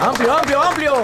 amplio, amplio!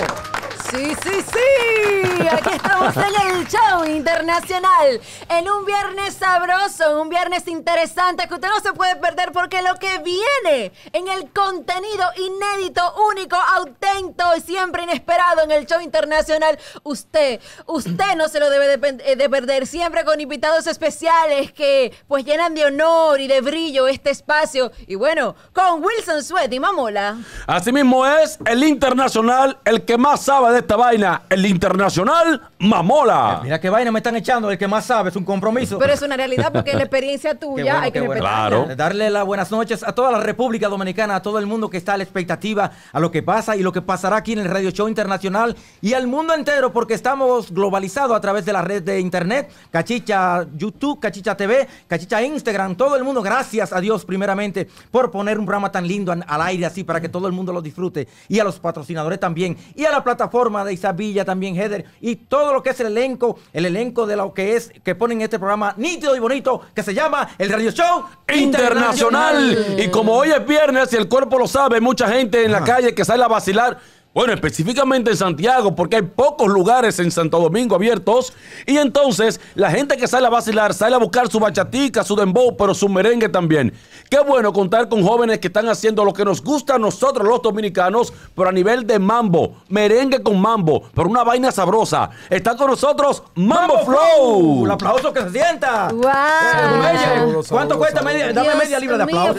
Sí, sí, sí. Aquí estamos en el show internacional. En un viernes sabroso, un viernes interesante que usted no se puede perder porque lo que viene en el contenido inédito, único, auténtico y siempre inesperado en el show internacional, usted, usted no se lo debe de, eh, perder. Siempre con invitados especiales que pues llenan de honor y de brillo este espacio. Y bueno, con Wilson Sweat y Mamola. Así mismo es el internacional, el que más sabe esta vaina, el internacional Mamola. Eh, mira qué vaina me están echando, el que más sabe es un compromiso. Pero es una realidad porque la experiencia tuya hay que eh, Darle las buenas noches a toda la República Dominicana, a todo el mundo que está a la expectativa a lo que pasa y lo que pasará aquí en el Radio Show Internacional y al mundo entero porque estamos globalizados a través de la red de internet, Cachicha YouTube, Cachicha TV, Cachicha Instagram, todo el mundo, gracias a Dios primeramente por poner un programa tan lindo al aire así para que todo el mundo lo disfrute y a los patrocinadores también y a la plataforma de villa también Heather, y todo lo que es el elenco, el elenco de lo que es, que ponen este programa nítido y bonito, que se llama el Radio Show Internacional. Y como hoy es viernes y el cuerpo lo sabe, mucha gente en la calle que sale a vacilar bueno, específicamente en Santiago, porque hay pocos lugares en Santo Domingo abiertos. Y entonces la gente que sale a vacilar, sale a buscar su bachatica, su dembow, pero su merengue también. Qué bueno contar con jóvenes que están haciendo lo que nos gusta a nosotros los dominicanos, pero a nivel de mambo, merengue con mambo, pero una vaina sabrosa. Está con nosotros Mambo, Flow. Un aplauso que se sienta. Wow. ¿Cuánto cuesta? dame media libra de aplauso.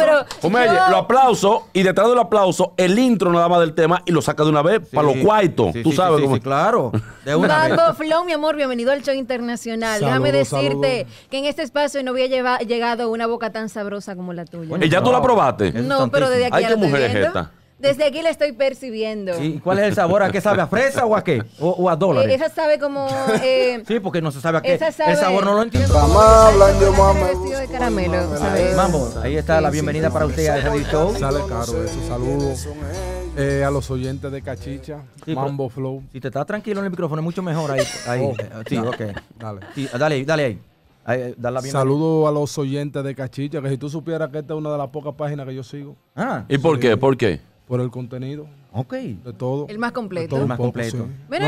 lo aplauso y detrás del aplauso el intro nada daba del tema y lo saca de una para los cuartos. tú sí, sabes cómo. claro. De Flow, mi amor, bienvenido al show internacional. Déjame decirte que en este espacio no había llegado una boca tan sabrosa como la tuya. ¿Y ya tú la probaste? No, pero desde aquí la Desde aquí la estoy percibiendo. ¿Y ¿Cuál es el sabor? ¿A qué sabe? ¿A fresa o a qué? ¿O, a eh, dólares? esa sabe como. Eh, sí, porque no se sabe a qué. Esa sabe, el sabor no lo entiendo. Mamá, de caramelo, ahí está la bienvenida para usted a Show. Sale caro eso, saludos. Eh, a los oyentes de Cachicha, Mambo Flow. Si te estás tranquilo en el micrófono, es mucho mejor ahí. ahí. Oh, eh, sí, dale, dale. Eh, dale. ahí. Saludo a los oyentes de Cachicha, que si tú supieras que esta es una de las pocas páginas que yo sigo. Ah. ¿Y por qué? ¿Por qué? Por el contenido. Ok. De todo. El más completo. Todo completo. Ven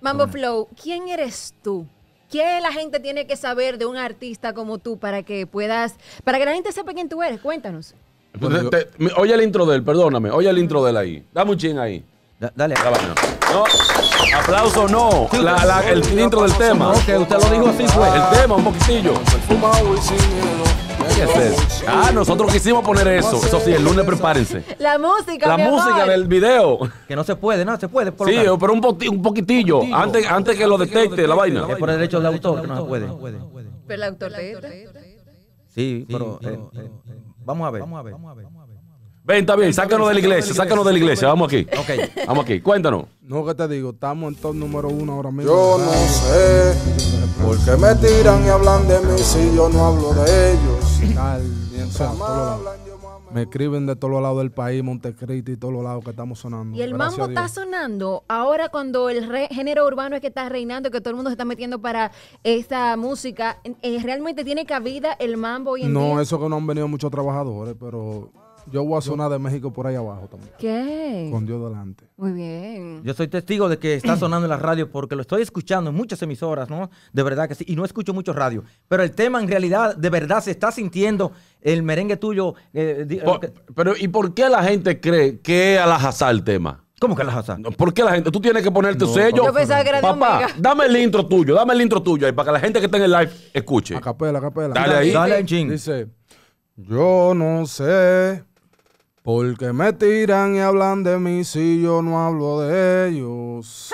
Mambo Flow, ¿quién eres tú? ¿Qué la gente tiene que saber de un artista como tú para que puedas, para que la gente sepa quién tú eres? Cuéntanos. Pues oye el intro de él, perdóname. Oye el intro de él ahí. Dame un chin ahí. dale. No, aplauso no. el intro del tema. Ok, usted lo dijo así, fue. Pues. El tema, un poquitillo. Este. Ah, nosotros quisimos poner eso. Eso sí, el lunes prepárense. La música. La música del video. Que no se puede, no se puede. Sí, pero un, un poquitillo. antes, antes que lo detecte la vaina. Es por el derecho del autor no se puede. Pero el autor Sí, pero. Vamos a ver. Vamos a ver. Vamos a ver. Ven, está bien, sácanos de la iglesia, sácanos de la iglesia, vamos aquí. Ok. Vamos aquí, cuéntanos. No, que te digo, estamos en top número uno ahora mismo. Yo no sé por qué me tiran y hablan de mí si yo no hablo de ellos. Me escriben de todos los lados del país, Montecristi y todos los lados que estamos sonando. Y el mambo está sonando ahora cuando el género urbano es que está reinando, que todo el mundo se está metiendo para esta música. Eh, ¿Realmente tiene cabida el mambo hoy en día? No, eso que no han venido muchos trabajadores, pero yo voy a sonar de México por ahí abajo también. ¿Qué? Con Dios delante. Muy bien. Yo soy testigo de que está sonando en la radio porque lo estoy escuchando en muchas emisoras, ¿no? De verdad que sí. Y no escucho mucho radio. Pero el tema en realidad, de verdad, se está sintiendo el merengue tuyo. Eh, pero, ¿y por qué la gente cree que es azar el tema? ¿Cómo que al azar? ¿Por qué la gente? Tú tienes que ponerte sello. Yo pensaba que era Papá, dame el intro tuyo, dame el intro tuyo ahí para que la gente que está en el live escuche. A capela, capela. Dale ahí. Dale, ching. Dice, yo no sé porque me tiran y hablan de mí si yo no hablo de ellos.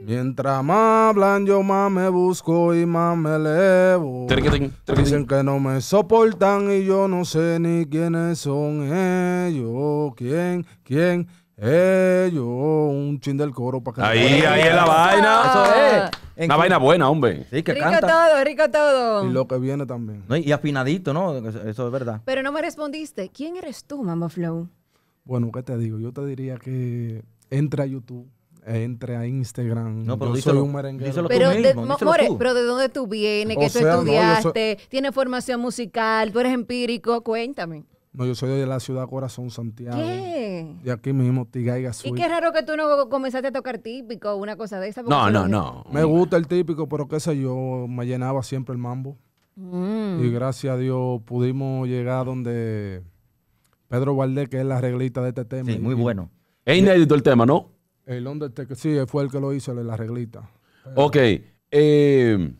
Mientras más hablan, yo más me busco y más me elevo. Dicen que no me soportan y yo no sé ni quiénes son ellos. ¿Quién? ¿Quién? Eh, yo un chin del coro para que. Ahí, ahí es la vaina. Una vaina buena, hombre. Sí, rico todo, rico todo. Y lo que viene también. y afinadito, ¿no? Eso, es verdad. Pero no me respondiste. ¿Quién eres tú, Mamá Flow? Bueno, ¿qué te digo? Yo te diría que entra a YouTube entre a Instagram. No, pero yo soy un merenguero. Pero, de, pero de dónde tú vienes, que tú estudiaste, tienes formación musical, tú eres empírico, cuéntame. No, yo soy de la ciudad Corazón, Santiago. ¿Qué? De aquí mismo, Tigaiga Suite. Y qué raro que tú no comenzaste a tocar típico o una cosa de esa. No, no, no. Me gusta el típico, pero qué sé yo, me llenaba siempre el mambo. Mm. Y gracias a Dios pudimos llegar donde Pedro Valdés, que es la reglita de este tema. Sí, muy bueno. Es inédito el tema, ¿no? El este sí, fue el que lo hizo, la reglita. Eh, ok. Eh,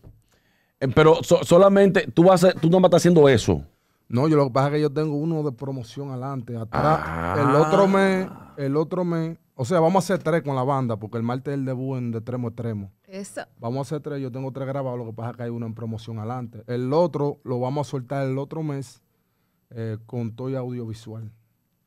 em, pero solamente, tú, vas a, tú no vas haciendo eso. No, yo lo que pasa es que yo tengo uno de promoción adelante, atrás. El ah. otro mes, el otro mes. O sea, vamos a hacer tres con la banda, porque el martes es el debut en de extremo a extremo. Vamos a hacer tres, yo tengo tres grabados, lo que pasa es que hay uno en promoción adelante. El otro lo vamos a soltar el otro mes eh, con todo audiovisual.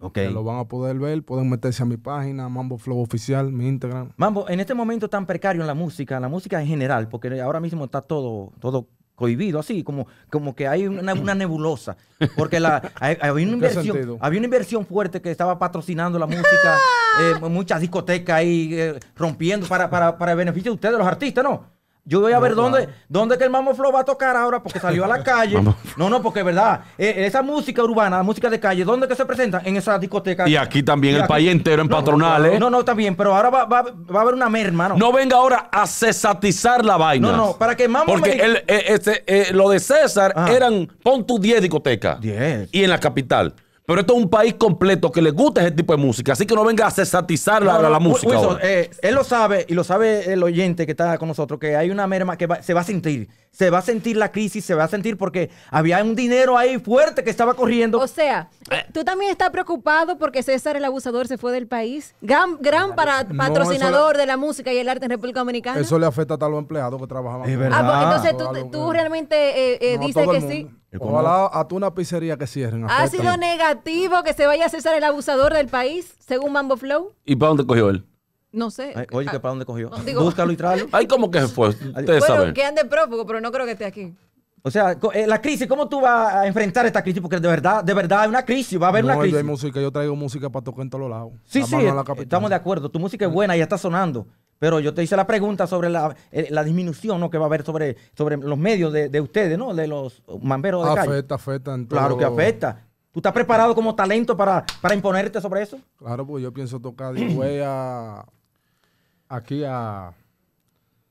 Okay. lo van a poder ver, pueden meterse a mi página, Mambo Flow Oficial, mi Instagram. Mambo, en este momento tan precario en la música, la música en general, porque ahora mismo está todo, todo cohibido, así, como, como que hay una, nebulosa. Porque la, una inversión, había una inversión fuerte que estaba patrocinando la música, eh, muchas discotecas ahí eh, rompiendo para, para, para beneficio de ustedes, los artistas, ¿no? Yo voy a ver dónde, dónde que el Mamo Flow va a tocar ahora porque salió a la calle. no, no, porque es verdad. Eh, esa música urbana, música de calle, ¿dónde que se presenta? En esa discoteca. Y aquí también el país entero en patronales. No, no, también está bien, pero ahora va, a haber una merma, ¿no? No venga ahora a cesatizar la vaina. No, no, para que Mamo... Porque el, eh, este, eh, lo de César ah. eran, pon tu 10 discotecas. 10. Y en la capital. Pero esto es un país completo que le gusta ese tipo de música. Así que no venga a cesatizar la, música. Eh, él lo sabe y lo sabe el oyente que está con nosotros, que hay una merma que se va a sentir. Se va a sentir la crisis, se va a sentir porque había un dinero ahí fuerte que estaba corriendo. O sea, eh. tú también estás preocupado porque César el abusador se fue del país. Gran, gran patrocinador de la música y el arte en República Dominicana. Eso le afecta a los empleados que trabajaban. Es verdad. Ah, pues, entonces tú, realmente eh, dices que sí. Ojalá a tu una pizzería que cierren. Ha sido negativo que se vaya a cesar el abusador del país, según Mambo Flow. ¿Y para dónde cogió él? No sé. oye, ¿qué ah, ¿para dónde cogió? Búscalo y tráelo. Ay, ¿cómo que se fue? Ustedes Bueno, saben. que ande prófugo, pero no creo que esté aquí. O sea, eh, la crisis, ¿cómo tú vas a enfrentar esta crisis? Porque de verdad, de verdad hay una crisis, va a haber una No, yo crisis. hay música, yo traigo música para tocar en todos lados. Sí, sí, estamos de acuerdo. Tu música es buena y ya está sonando. Pero yo te hice la pregunta sobre la, eh, disminución que va a haber sobre, sobre los medios de, ustedes, ¿no? De los mamberos de afecta, calle. Afecta, afecta. Claro que afecta. ¿Tú estás preparado como talento para, imponerte sobre eso? Claro, pues yo pienso tocar de a, aquí a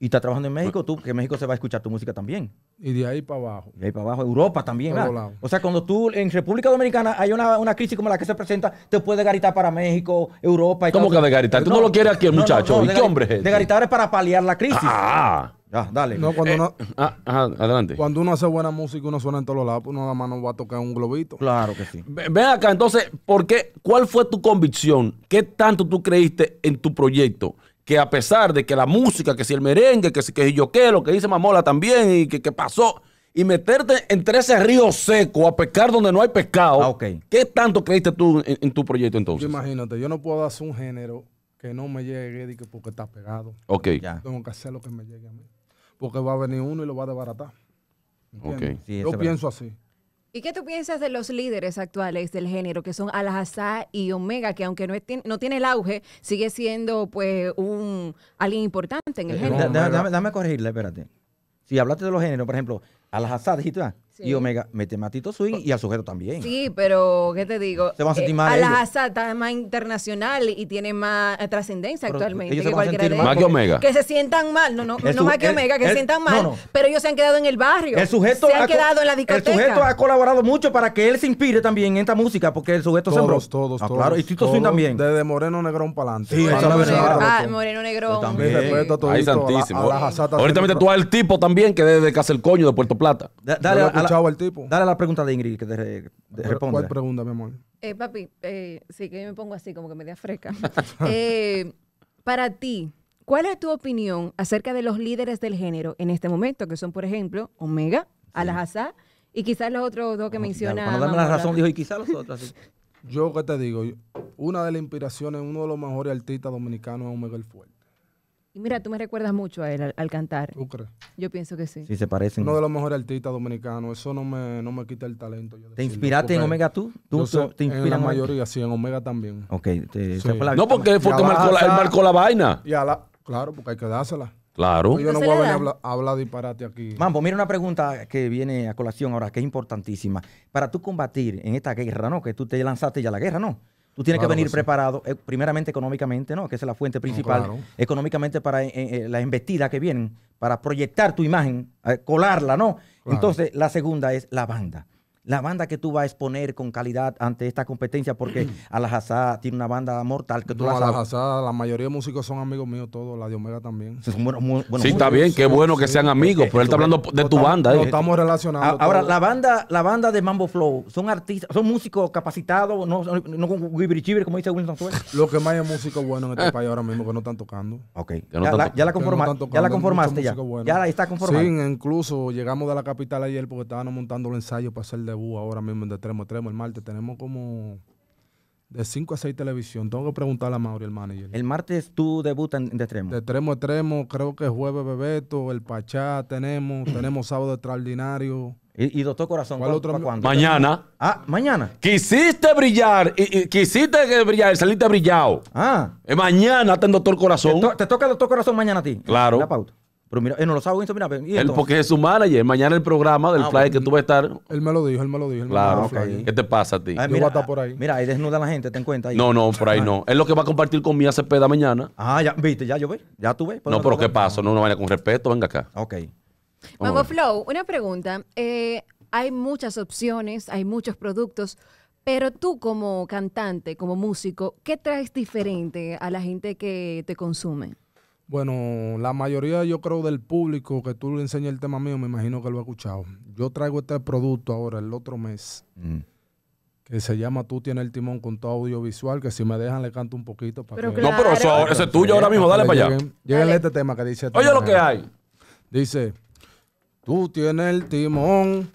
y estás trabajando en pues México, tú, que México se va a escuchar tu música también. Y de ahí para abajo. de ahí para abajo, Europa también. O sea, cuando tú en República Dominicana hay una, crisis como la que se presenta, te puedes garitar para México, Europa. Y ¿Cómo que desgaritar? Tú no, lo quieres aquí, muchacho. ¿Y qué hombre es ese? De es para paliar la crisis. Ah. dale. No, cuando eh, uno, ah, ajá, adelante. Cuando uno hace buena música, uno suena en todos los lados, pues uno nada más no va a tocar un globito. Claro que sí. Ven acá, entonces, ¿por qué? ¿Cuál fue tu convicción? ¿Qué tanto tú creíste en tu proyecto? que a pesar de que la música, que si el merengue, que si que yo qué, lo que dice Mamola también y que, pasó, y meterte entre ese río seco a pescar donde no hay pescado, ah, ¿qué tanto creíste tú en, tu proyecto entonces? imagínate, yo no puedo hacer un género que no me llegue porque está pegado. Ok. Tengo que hacer lo que me llegue a mí. Porque va a venir uno y lo va a desbaratar. yo pienso así. ¿Y qué tú piensas de los líderes actuales del género, que son Al-Hazá y Omega, que aunque no, no tiene el auge, sigue siendo pues un alguien importante en el eh, género? Dame, corregirle, espérate. Si hablaste de los géneros, por ejemplo, Al-Hazá, dijiste, ah, y Omega mete Matito Swing y al sujeto también. Sí, pero ¿qué te digo? Se van a eh, sentir mal. la asata, está más internacional y tiene más eh, trascendencia actualmente. que que Omega. Que se sientan mal. No, no, no más que Omega, que se sientan mal. Pero ellos se han quedado en el barrio. El sujeto, se han ha quedado en la discoteca. el sujeto ha colaborado mucho para que él se inspire también en esta música, porque el sujeto se Todos, todos, ah, todos. Claro, y Tito Swing también. Desde Moreno Negrón para adelante. Sí, eso es ah, Moreno Ah, Moreno Negrón. También. respeto a santísimo. Ahorita me tú al tipo también que desde Coño de Puerto Plata. dale, tipo. Dale la pregunta de Ingrid que te, re, ¿Cuál pregunta, mi amor? Eh, papi, eh, sí, que yo me pongo así, como que media fresca. Eh, para ti, ¿cuál es tu opinión acerca de los líderes del género en este momento, que son, por ejemplo, Omega, sí. al y quizás los otros dos que bueno, menciona? dame la razón, dijo, y quizás los otros. Yo, ¿qué te digo? Una de las inspiraciones, uno de los mejores artistas dominicanos es Omega el Fuerte. Y mira, tú me recuerdas mucho a él al, cantar. ¿Tú crees? Yo pienso que sí. Sí, se parecen. Uno de los mejores artistas dominicanos. Eso no me, no me quita el talento. ¿Te inspiraste en Omega tú? ¿Tú En la mayoría, sí, en Omega también. Ok. no, porque fue que marcó la, él marcó la vaina. claro, porque hay que dársela. Claro. Yo no voy a venir hablar, hablar, disparate aquí. Mambo, mira una pregunta que viene a colación ahora, que es importantísima. Para tú combatir en esta guerra, ¿no? Que tú te lanzaste ya a la guerra, ¿no? Tú tienes que venir preparado, eh, primeramente económicamente, ¿no? Que es la fuente principal. Económicamente para eh, eh, la embestida las que vienen, para proyectar tu imagen, colarla, ¿no? Entonces, la segunda es la banda la banda que tú vas a exponer con calidad ante esta competencia, porque Alajazá tiene una banda mortal que tú la la mayoría de músicos son amigos míos, todos, la de Omega también. sí, está bien, qué bueno que sean eh, amigos, pero él está eh, hablando de tu banda. Eh. estamos relacionados. Ahora, la banda, la banda de Mambo Flow, son artistas, son músicos capacitados, no, no con chiver como dice Wilson Suez? Lo que más hay músicos buenos en este país ahora mismo que no están tocando. Ok. Ya, la, conformaste, ya la conformaste ya. Ya está conformada. Sí, incluso llegamos de la capital ayer porque estábamos montando el ensayo para hacer de debut ahora mismo en De Tremo Tremo. El martes tenemos como de 5 a 6 televisión. Tengo que preguntarle a Mauri, el manager. El martes tú debutas en De Tremo. De Tremo Tremo, creo que jueves Bebeto, el Pachá tenemos, tenemos sábado extraordinario. Y, doctor Corazón, ¿cuál otro? Mañana. Ah, mañana. Quisiste brillar, y, quisiste brillar, saliste brillado. Ah. Eh, mañana está en doctor Corazón. Te, toca doctor Corazón mañana a ti. Claro. Pero mira, él no lo sabe, mira, él porque es su manager. Mañana el programa del ah, Fly que tú vas a estar. Él me lo dijo, él me lo dijo. claro, me ¿qué te pasa a ti? mira, por ah, ahí. Mira, ahí desnuda la gente, ten cuenta. No, no, por ahí no. Es lo que va a compartir con hace peda mañana. Ah, ya, viste, ya yo ve, ya tú ves. No, pero ¿qué pasó? No, no vaya con respeto, venga acá. Ok. Mago Flow, una pregunta. Eh, hay muchas opciones, hay muchos productos. Pero tú como cantante, como músico, ¿qué traes diferente a la gente que te consume? Bueno, la mayoría, yo creo, del público que tú le enseñas el tema mío, me imagino que lo ha escuchado. Yo traigo este producto ahora, el otro mes, mm. que se llama Tú tienes el timón con todo audiovisual, que si me dejan le canto un poquito. Para No, pero eso, ese es tuyo ahora mismo, dale para allá. Lleguen este tema que dice. Este Oye lo que hay. Dice, tú tienes el timón,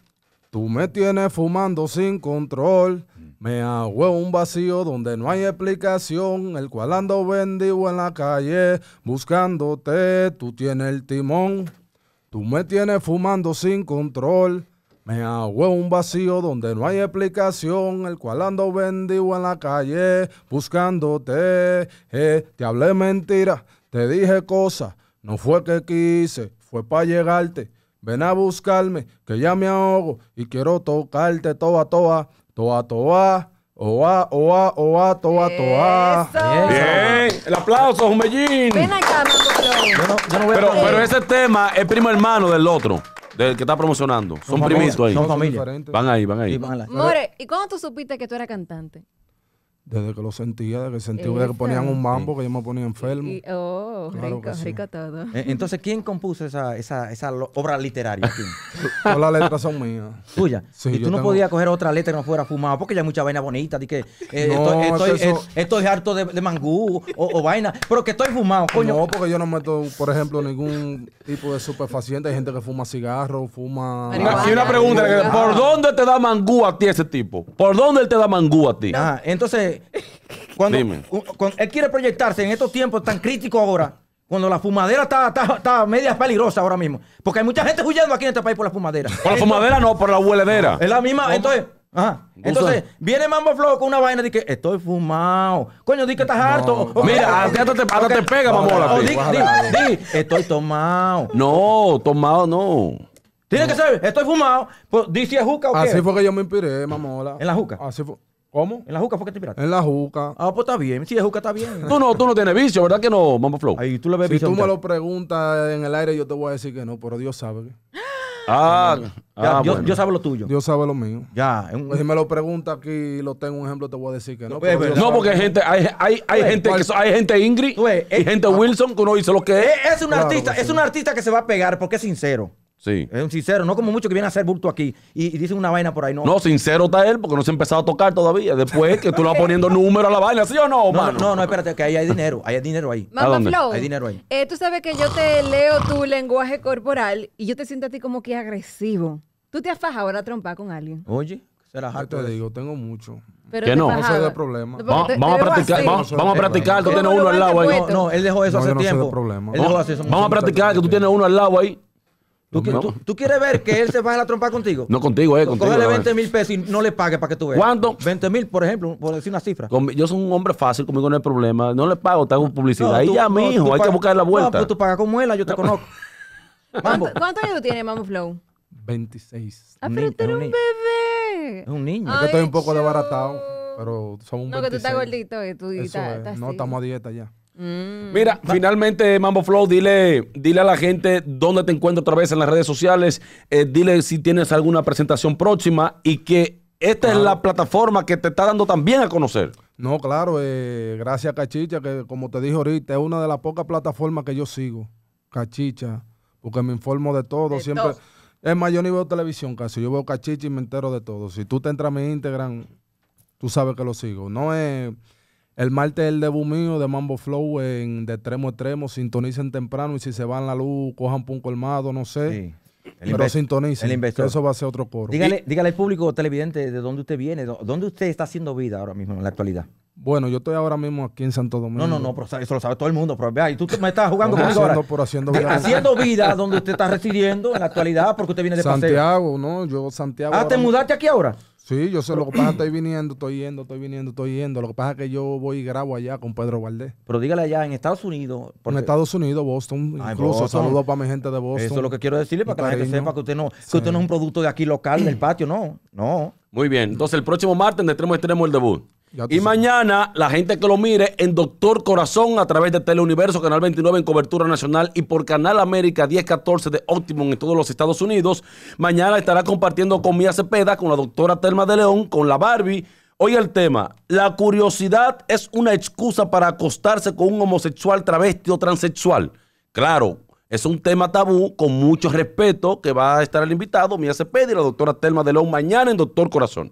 tú me tienes fumando sin control. Me hago un vacío donde no hay explicación, el cual ando vendido en la calle buscándote. Tú tienes el timón, tú me tienes fumando sin control. Me hago un vacío donde no hay explicación, el cual ando vendido en la calle buscándote. Eh, te hablé mentira, te dije cosas, no fue que quise, fue para llegarte. Ven a buscarme, que ya me ahogo y quiero tocarte toda, toda. Toa, toa. Oa, oa, oa, toa, toa. Bien. El aplauso, un bellín. Ven acá, no, no pero, ese tema es primo hermano del otro, del que está promocionando. Son, primitos ahí. Son familia. Van ahí, van ahí. More, ¿y cómo tú supiste que tú eras cantante? Desde que lo sentía, desde que sentía que ponían un mambo, que yo me ponía enfermo. oh, rica, rico, todo. Eh, entonces, ¿quién compuso esa, esa, esa obra literaria? Todas las letras son mías. ¿Tuya? y tú no podías coger otra letra que no fuera fumada, porque ya hay mucha vaina bonita, que eh, estoy, harto de, mangú o, o, vaina, pero que estoy fumado, coño. No, porque yo no meto, por ejemplo, ningún tipo de superfaciente. Hay gente que fuma cigarro, fuma... Y una pregunta, ¿por dónde te da mangú a ti ese tipo? ¿Por dónde él te da mangú a ti? Ajá, entonces... cuando, él quiere proyectarse en estos tiempos tan críticos ahora, cuando la fumadera está, media peligrosa ahora mismo. Porque hay mucha gente huyendo aquí en este país por la fumadera. Por la fumadera no, por la hueledera. Es la misma, entonces... Ajá. Entonces, viene Mambo Flow con una vaina y dice estoy fumado. Coño, di que estás harto. mira, hasta, te, pega, mamola. O pues. di, estoy tomado. No, tomado no. Tiene que ser, estoy fumado. Pues, ¿Dice juca o qué? Así fue que yo me inspiré, mamola. ¿En la juca? Así fue. ¿Cómo? ¿En la juca fue que te piraste? En la juca. Ah, pues está bien. Sí, la juca está bien. tú no, tú no tienes vicio, ¿verdad que no, Mambo Flow? Ahí tú le ves Si tú me lo preguntas en el aire, yo te voy a decir que no, pero Dios sabe Ah, ya, yo, ah, sabe lo tuyo. Dios sabe lo mío. Ya. Si me lo preguntas aquí y lo tengo un ejemplo, te voy a decir que no. Pues, no, porque hay gente, hay, hay, hay pues, gente, hay gente Ingrid pues, y eh, gente ah, Wilson que uno dice lo que es. Eh, es un artista, es un artista que se va a pegar porque es sincero. Sí. Es un sincero, no como mucho que viene a hacer bulto aquí y, dicen una vaina por ahí. No, no sincero está él porque no se ha empezado a tocar todavía. Después que tú lo vas poniendo número a la vaina, ¿sí o no, no, no, no, espérate, que ahí hay dinero, hay dinero ahí. Mamá Flow, hay dinero ahí. Eh, tú sabes que yo te leo tu lenguaje corporal y yo te siento a ti como que agresivo. ¿Tú te has fajado a trompa con alguien? Oye, será harto. Yo te digo, tengo mucho. Pero no? no, no de problema. vamos, a practicar, vamos, a practicar, que tú tienes uno al lado ahí. No, no, él dejó eso hace tiempo. Él Vamos a practicar que tú tienes uno al lado ahí. ¿Tú, quieres ver que él se a la trompa contigo? No contigo, eh, contigo. Cógele 20 eh. mil pesos y no le pague para que tú veas. ¿Cuánto? 20 mil, por ejemplo, por decir una cifra. yo soy un hombre fácil, conmigo no hay problema. No le pago, te hago publicidad. Ahí ya, mi mijo, hay que buscar la vuelta. No, pues tú pagas como él, yo te conozco. ¿Cuántos ¿Cuánto años tiene Mamu Flow? 26. Ah, pero tú eres un bebé. Es un niño. Es que estoy un poco desbaratado, pero somos un No, que tú estás gordito, y tú estás, No, estamos a dieta ya. Mm. Mira, finalmente, Mambo Flow, dile, dile a la gente dónde te encuentro otra vez en las redes sociales. Eh, dile si tienes alguna presentación próxima y que esta es la plataforma que te está dando también a conocer. No, claro, eh, gracias Cachicha, que como te dije ahorita, es una de las pocas plataformas que yo sigo. Cachicha, porque me informo de todo. siempre. Es mayor nivel ni televisión casi. Yo veo Cachicha y me entero de todo. Si tú te entras a mi Instagram, tú sabes que lo sigo. No es. El martes el debut mío de Mambo Flow en de extremo a extremo. Sintonicen temprano y si se va en la luz, cojan un colmado, no sé. pero sintonicen. El eso va a ser otro coro. Dígale, al público televidente de dónde usted viene, dónde usted está haciendo vida ahora mismo en la actualidad. Bueno, yo estoy ahora mismo aquí en Santo Domingo. No, no, no, eso lo sabe todo el mundo. Pero, vea, y tú me estás jugando con conmigo haciendo, haciendo vida. haciendo vida donde usted está residiendo en la actualidad porque usted viene de Santiago, ¿no? Yo, Santiago. Ah, ¿te mudaste aquí ahora? Sí, yo sé, lo que pasa estoy viniendo, estoy yendo, estoy viniendo, estoy yendo. Lo que pasa es que yo voy y grabo allá con Pedro Valdés. Pero dígale allá, en Estados Unidos. Porque... En Estados Unidos, Boston, incluso. Saludos para mi gente de Boston. Eso es lo que quiero decirle para que la gente sepa que usted no, que usted no es un producto de aquí local, del patio, no. No. Muy bien. Entonces el próximo martes de extremo el debut. Y mañana la gente que lo mire en Doctor Corazón a través de Teleuniverso, Canal 29 en cobertura nacional y por Canal América 1014 de Optimum en todos los Estados Unidos. Mañana estará compartiendo con Mía Cepeda, con la doctora Telma de León, con la Barbie. Hoy el tema, la curiosidad es una excusa para acostarse con un homosexual, travesti o transexual. Claro, es un tema tabú con mucho respeto que va a estar el invitado Mía Cepeda y la doctora Telma de León mañana en Doctor Corazón.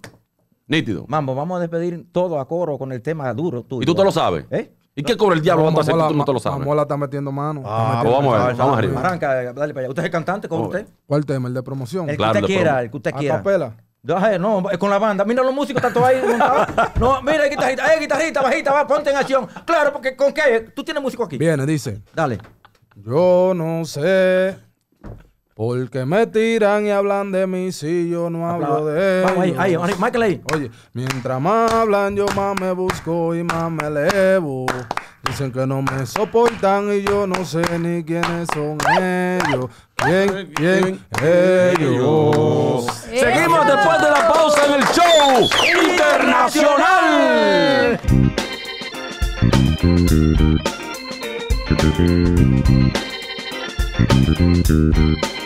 Nítido. Mambo, vamos a despedir todo a coro con el tema duro tuyo. ¿Y tú te lo sabes? ¿Eh? ¿Y qué cobra el diablo cuando hace? Tú no te lo sabes. la está metiendo ah, pues mano. vamos a ver, vamos arriba. Arranca, dale para allá. ¿Usted es el cantante? ¿Cómo usted? ¿Cuál tema? ¿El de promoción? El que usted quiera, el que usted quiera. ¿A eh, No, No, eh, con la banda. Mira los músicos, están todos ahí No, mira, hay guitarrita, hay eh, guitarrita, bajita, ponte en acción. Claro, porque ¿con qué? ¿Tú tienes músico aquí? Viene, dice. Dale. Yo no sé porque me tiran y hablan de mí si yo no hablo de ellos. Vamos ahí, ahí, Michael Oye, mientras más hablan, yo más me busco y más me elevo. Dicen que no me soportan y yo no sé ni quiénes son ellos. ¿Quién, quién, ellos? Seguimos después de la pausa en el show internacional.